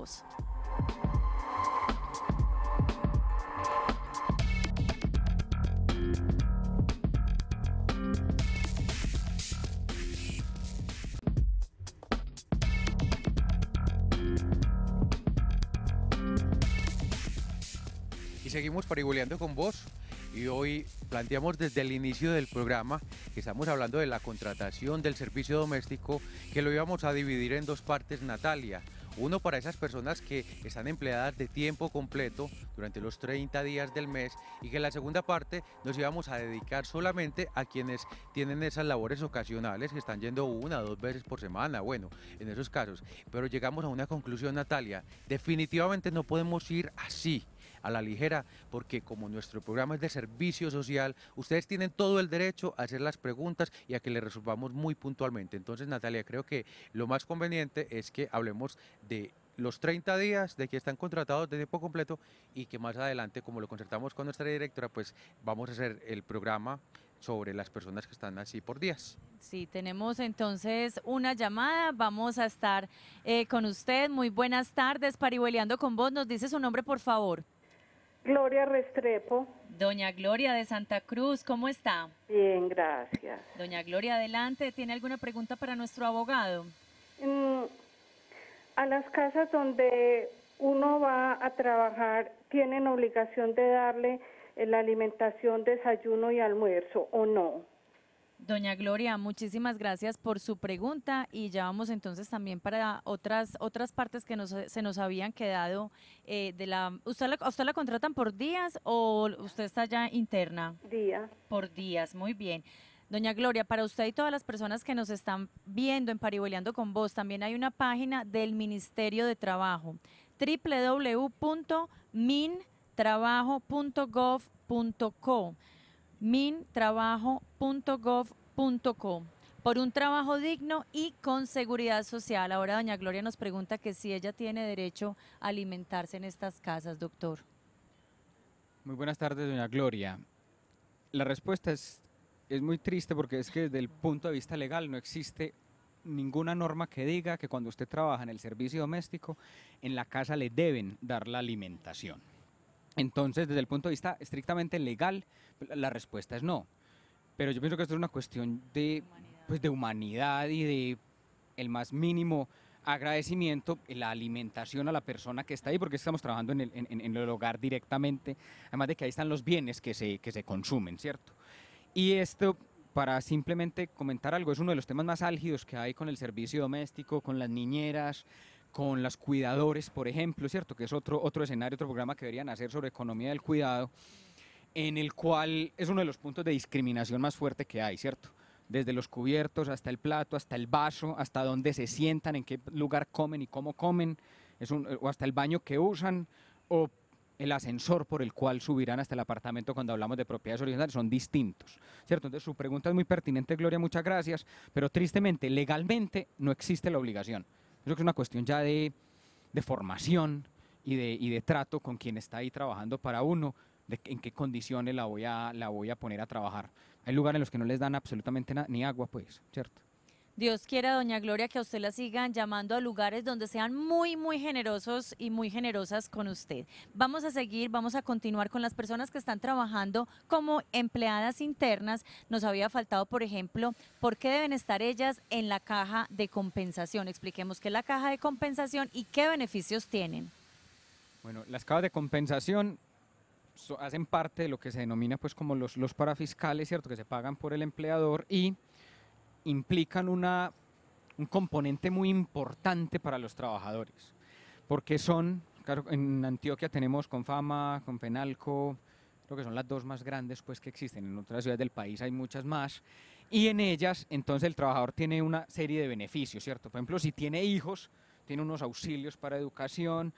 Y seguimos pariboleando con vos y hoy planteamos desde el inicio del programa que estamos hablando de la contratación del servicio doméstico que lo íbamos a dividir en dos partes, Natalia. Uno para esas personas que están empleadas de tiempo completo durante los 30 días del mes y que la segunda parte nos íbamos a dedicar solamente a quienes tienen esas labores ocasionales que están yendo una o dos veces por semana, bueno, en esos casos. Pero llegamos a una conclusión, Natalia, definitivamente no podemos ir así a la ligera, porque como nuestro programa es de servicio social, ustedes tienen todo el derecho a hacer las preguntas y a que le resolvamos muy puntualmente. Entonces, Natalia, creo que lo más conveniente es que hablemos de los 30 días de que están contratados de tiempo completo y que más adelante, como lo concertamos con nuestra directora, pues vamos a hacer el programa sobre las personas que están así por días. Sí, tenemos entonces una llamada, vamos a estar eh, con usted. Muy buenas tardes, Parihueleando con vos, nos dice su nombre, por favor. Gloria Restrepo. Doña Gloria de Santa Cruz, ¿cómo está? Bien, gracias. Doña Gloria, adelante. ¿Tiene alguna pregunta para nuestro abogado? Mm, a las casas donde uno va a trabajar, ¿tienen obligación de darle eh, la alimentación, desayuno y almuerzo o no? Doña Gloria, muchísimas gracias por su pregunta y ya vamos entonces también para otras otras partes que se nos habían quedado eh, de la usted la, contratan por días o usted está ya interna días por días muy bien Doña Gloria, para usted y todas las personas que nos están viendo en Pariboleando con vos, también hay una página del Ministerio de Trabajo, www.mintrabajo.gov.co mintrabajo.gov.co por un trabajo digno y con seguridad social. Ahora doña Gloria nos pregunta que si ella tiene derecho a alimentarse en estas casas, doctor. Muy buenas tardes, doña Gloria. La respuesta es, es muy triste porque es que desde el punto de vista legal no existe ninguna norma que diga que cuando usted trabaja en el servicio doméstico, en la casa le deben dar la alimentación. Entonces, desde el punto de vista estrictamente legal, la respuesta es no. Pero yo pienso que esto es una cuestión de humanidad, pues, de humanidad y de el más mínimo agradecimiento, la alimentación a la persona que está ahí, porque estamos trabajando en el, en el hogar directamente, además de que ahí están los bienes que se, que se consumen, ¿cierto? Y esto, para simplemente comentar algo, es uno de los temas más álgidos que hay con el servicio doméstico, con las niñeras, con las cuidadores, por ejemplo, ¿cierto? Que es otro, otro escenario, otro programa que deberían hacer sobre economía del cuidado, en el cual es uno de los puntos de discriminación más fuerte que hay, ¿cierto? Desde los cubiertos hasta el plato, hasta el vaso, hasta dónde se sientan, en qué lugar comen y cómo comen, es un, o hasta el baño que usan, o el ascensor por el cual subirán hasta el apartamento cuando hablamos de propiedades originales, son distintos, ¿cierto? Entonces su pregunta es muy pertinente, Gloria, muchas gracias, pero tristemente, legalmente no existe la obligación creo que es una cuestión ya de, formación y de, y de trato con quien está ahí trabajando para uno, de en qué condiciones la voy, a, la voy a poner a trabajar. Hay lugares en los que no les dan absolutamente nada, ni agua, pues, ¿cierto? Dios quiera, doña Gloria, que a usted la sigan llamando a lugares donde sean muy, muy generosos y muy generosas con usted. Vamos a seguir, vamos a continuar con las personas que están trabajando como empleadas internas. Nos había faltado, por ejemplo, por qué deben estar ellas en la caja de compensación. Expliquemos qué es la caja de compensación y qué beneficios tienen. Bueno, las cajas de compensación hacen parte de lo que se denomina pues como los, los parafiscales, ¿cierto? Que se pagan por el empleador y implican una, un componente muy importante para los trabajadores, porque son, claro, en Antioquia tenemos Confama, Confenalco, creo que son las dos más grandes pues, que existen, en otras ciudades del país hay muchas más, y en ellas entonces el trabajador tiene una serie de beneficios, ¿cierto? Por ejemplo, si tiene hijos, tiene unos auxilios para educación,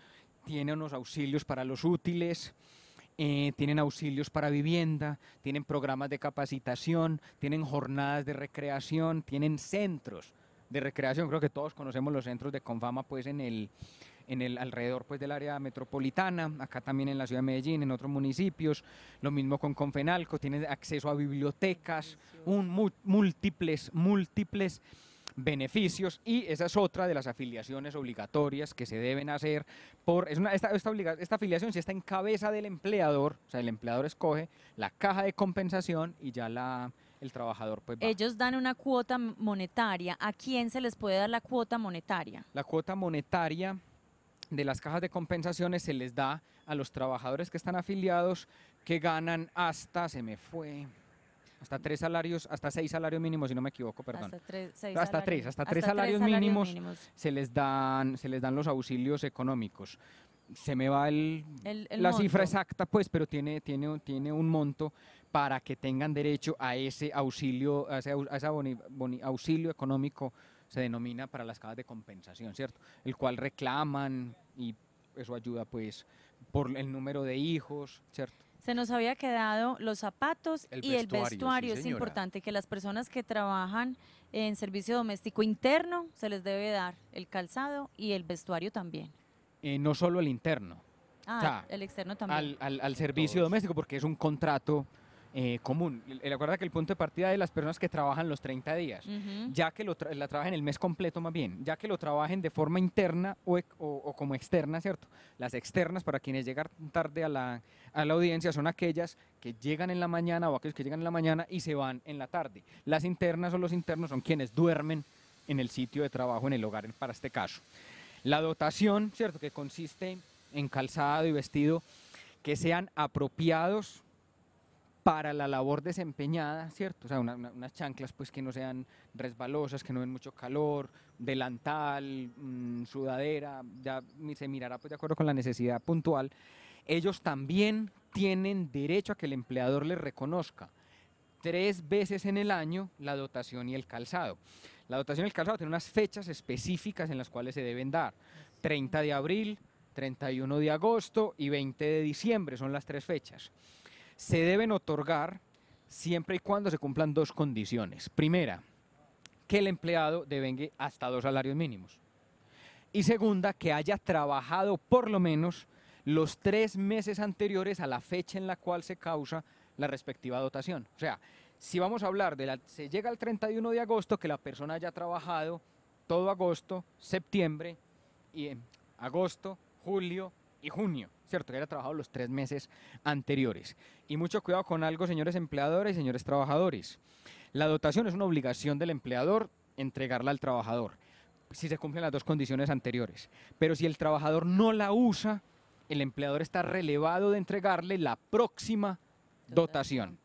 tiene unos auxilios para los útiles, eh, tienen auxilios para vivienda, tienen programas de capacitación, tienen jornadas de recreación, tienen centros de recreación. Creo que todos conocemos los centros de Confama pues en el, en el alrededor pues del área metropolitana, acá también en la ciudad de Medellín, en otros municipios, lo mismo con Confenalco, tienen acceso a bibliotecas, un, múltiples, múltiples beneficios y esa es otra de las afiliaciones obligatorias que se deben hacer. Por, es una, esta, esta, esta afiliación si está en cabeza del empleador, o sea, el empleador escoge la caja de compensación y ya la, el trabajador pues Ellos dan una cuota monetaria. ¿A quién se les puede dar la cuota monetaria? La cuota monetaria de las cajas de compensaciones se les da a los trabajadores que están afiliados que ganan hasta, se me fue, hasta tres salarios, hasta seis salarios mínimos, si no me equivoco, perdón. Hasta tres, hasta, tres, salarios, mínimos, se les dan, se les dan los auxilios económicos. Se me va la cifra exacta, pues, pero tiene, tiene, tiene un monto para que tengan derecho a ese auxilio, a ese, auxilio económico se denomina para las cajas de compensación, ¿cierto? El cual reclaman y eso ayuda pues por el número de hijos, ¿cierto? Se nos había quedado los zapatos y el vestuario. es importante que las personas que trabajan en servicio doméstico interno se les debe dar el calzado y el vestuario también. Eh, no solo el interno. Ah, el externo también. Al, servicio doméstico, porque es un contrato eh, común común. Recuerda que el punto de partida de las personas que trabajan los 30 días, ya que lo la trabajen el mes completo más bien, ya que lo trabajen de forma interna o, como externa, ¿cierto? Las externas para quienes llegan tarde a la, a la audiencia son aquellas que llegan en la mañana o aquellos que llegan en la mañana y se van en la tarde. Las internas o los internos son quienes duermen en el sitio de trabajo, en el hogar para este caso. La dotación, ¿cierto? Que consiste en calzado y vestido que sean apropiados para la labor desempeñada, ¿cierto? O sea, unas chanclas pues que no sean resbalosas, que no den mucho calor, delantal, mm, sudadera, ya se mirará pues de acuerdo con la necesidad puntual. Ellos también tienen derecho a que el empleador les reconozca tres veces en el año la dotación y el calzado. La dotación y el calzado tienen unas fechas específicas en las cuales se deben dar. 30 de abril, 31 de agosto y 20 de diciembre son las tres fechas se deben otorgar siempre y cuando se cumplan dos condiciones. Primera, que el empleado devengue hasta dos salarios mínimos. Y segunda, que haya trabajado por lo menos los tres meses anteriores a la fecha en la cual se causa la respectiva dotación. O sea, si vamos a hablar de la... Se llega al 31 de agosto, que la persona haya trabajado todo agosto, septiembre, y agosto, julio, y junio, ¿cierto? Que haya trabajado los tres meses anteriores. Y mucho cuidado con algo, señores empleadores y señores trabajadores. La dotación es una obligación del empleador entregarla al trabajador, si se cumplen las dos condiciones anteriores. Pero si el trabajador no la usa, el empleador está relevado de entregarle la próxima dotación.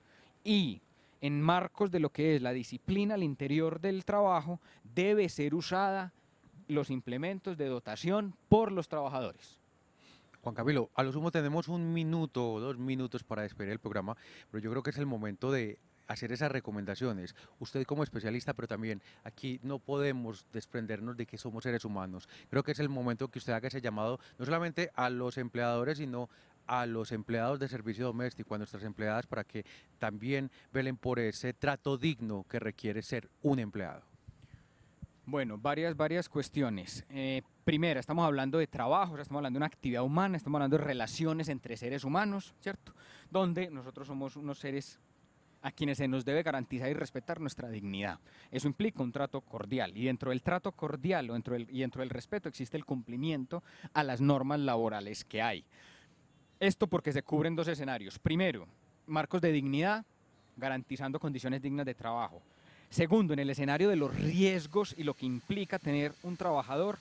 Y en marcos de lo que es la disciplina al interior del trabajo, debe ser usada los implementos de dotación por los trabajadores. Juan Camilo, a lo sumo tenemos un minuto o dos minutos para despedir el programa, pero yo creo que es el momento de hacer esas recomendaciones. Usted como especialista, pero también aquí no podemos desprendernos de que somos seres humanos. Creo que es el momento que usted haga ese llamado, no solamente a los empleadores, sino a los empleados de servicio doméstico, a nuestras empleadas, para que también velen por ese trato digno que requiere ser un empleado. Bueno, varias, varias cuestiones. Eh, primera, estamos hablando de trabajo, estamos hablando de una actividad humana, estamos hablando de relaciones entre seres humanos, ¿cierto? Donde nosotros somos unos seres a quienes se nos debe garantizar y respetar nuestra dignidad. Eso implica un trato cordial y dentro del trato cordial o dentro y dentro del respeto existe el cumplimiento a las normas laborales que hay. Esto porque se cubren dos escenarios. Primero, marcos de dignidad garantizando condiciones dignas de trabajo. Segundo, en el escenario de los riesgos y lo que implica tener un trabajador,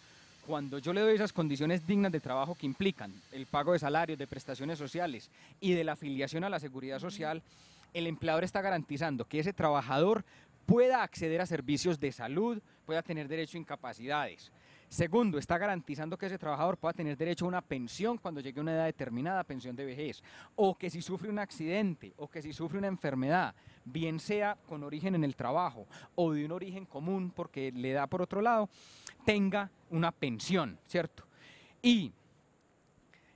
cuando yo le doy esas condiciones dignas de trabajo que implican el pago de salarios, de prestaciones sociales y de la afiliación a la seguridad social, el empleador está garantizando que ese trabajador pueda acceder a servicios de salud, pueda tener derecho a incapacidades, Segundo, está garantizando que ese trabajador pueda tener derecho a una pensión cuando llegue a una edad determinada, pensión de vejez, o que si sufre un accidente, o que si sufre una enfermedad, bien sea con origen en el trabajo o de un origen común porque le da por otro lado, tenga una pensión, ¿cierto? Y,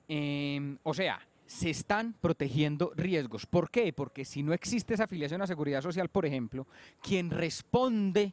em, o sea, se están protegiendo riesgos. ¿Por qué? Porque si no existe esa afiliación a Seguridad Social, por ejemplo, quien responde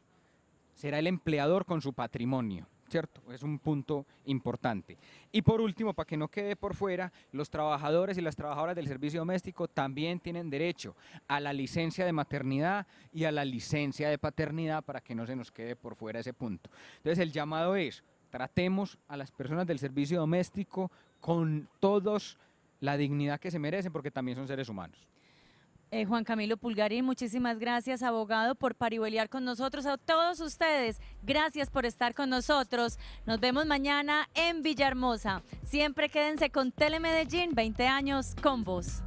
será el empleador con su patrimonio. ¿cierto? Es un punto importante. Y por último, para que no quede por fuera, los trabajadores y las trabajadoras del servicio doméstico también tienen derecho a la licencia de maternidad y a la licencia de paternidad para que no se nos quede por fuera ese punto. Entonces el llamado es, tratemos a las personas del servicio doméstico con todos la dignidad que se merecen porque también son seres humanos. Eh, Juan Camilo Pulgarín, muchísimas gracias, abogado, por paribolear con nosotros. A todos ustedes, gracias por estar con nosotros. Nos vemos mañana en Villahermosa. Siempre quédense con Telemedellín, 20 años con vos.